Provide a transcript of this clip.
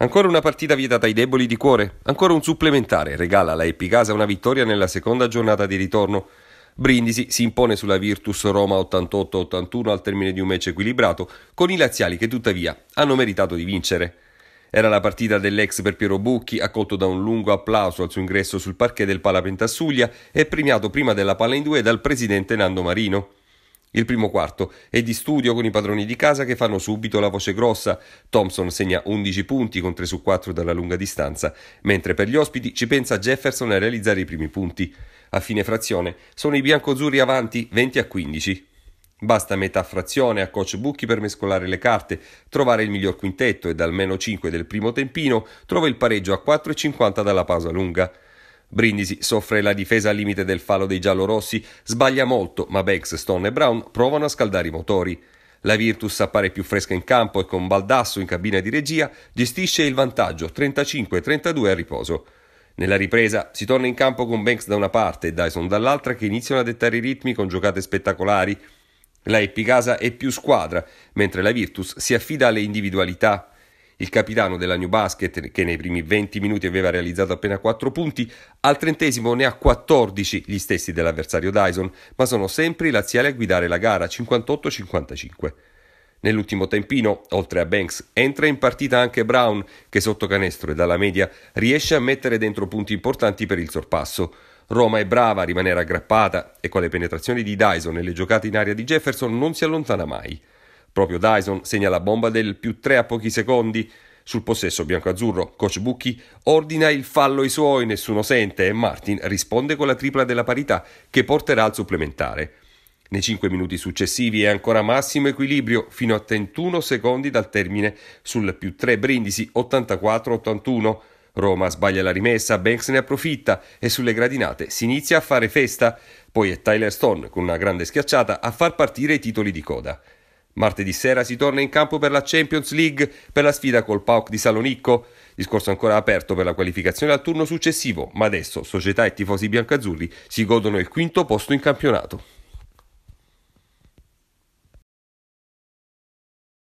Ancora una partita vietata ai deboli di cuore, ancora un supplementare regala alla Epicasa una vittoria nella seconda giornata di ritorno. Brindisi si impone sulla Virtus Roma 88-81 al termine di un match equilibrato, con i laziali che tuttavia hanno meritato di vincere. Era la partita dell'ex per Piero Bucchi, accolto da un lungo applauso al suo ingresso sul parquet del Pala Pentassuglia e premiato prima della palla in due dal presidente Nando Marino. Il primo quarto è di studio con i padroni di casa che fanno subito la voce grossa. Thompson segna 11 punti con 3 su 4 dalla lunga distanza, mentre per gli ospiti ci pensa Jefferson a realizzare i primi punti. A fine frazione sono i biancozzurri avanti 20 a 15. Basta metà frazione a coach Bucchi per mescolare le carte, trovare il miglior quintetto e dal meno 5 del primo tempino trova il pareggio a 4,50 dalla pausa lunga. Brindisi soffre la difesa al limite del falo dei giallorossi, sbaglia molto, ma Banks, Stone e Brown provano a scaldare i motori. La Virtus appare più fresca in campo e con Baldasso in cabina di regia gestisce il vantaggio 35-32 a riposo. Nella ripresa si torna in campo con Banks da una parte e Dyson dall'altra che iniziano a dettare i ritmi con giocate spettacolari. La Epicasa è più squadra, mentre la Virtus si affida alle individualità il capitano della New Basket che nei primi 20 minuti aveva realizzato appena 4 punti, al trentesimo ne ha 14 gli stessi dell'avversario Dyson, ma sono sempre i laziali a guidare la gara 58-55. Nell'ultimo tempino, oltre a Banks, entra in partita anche Brown, che sotto canestro e dalla media riesce a mettere dentro punti importanti per il sorpasso. Roma è brava a rimanere aggrappata e con le penetrazioni di Dyson e le giocate in area di Jefferson non si allontana mai. Proprio Dyson segna la bomba del più 3 a pochi secondi. Sul possesso biancoazzurro, coach Bucchi ordina il fallo ai suoi, nessuno sente e Martin risponde con la tripla della parità che porterà al supplementare. Nei 5 minuti successivi è ancora massimo equilibrio fino a 31 secondi dal termine sul più 3 Brindisi 84-81. Roma sbaglia la rimessa, Banks ne approfitta e sulle gradinate si inizia a fare festa. Poi è Tyler Stone con una grande schiacciata a far partire i titoli di coda. Martedì sera si torna in campo per la Champions League per la sfida col PAOK di Salonicco, discorso ancora aperto per la qualificazione al turno successivo, ma adesso società e tifosi biancazzurri si godono il quinto posto in campionato.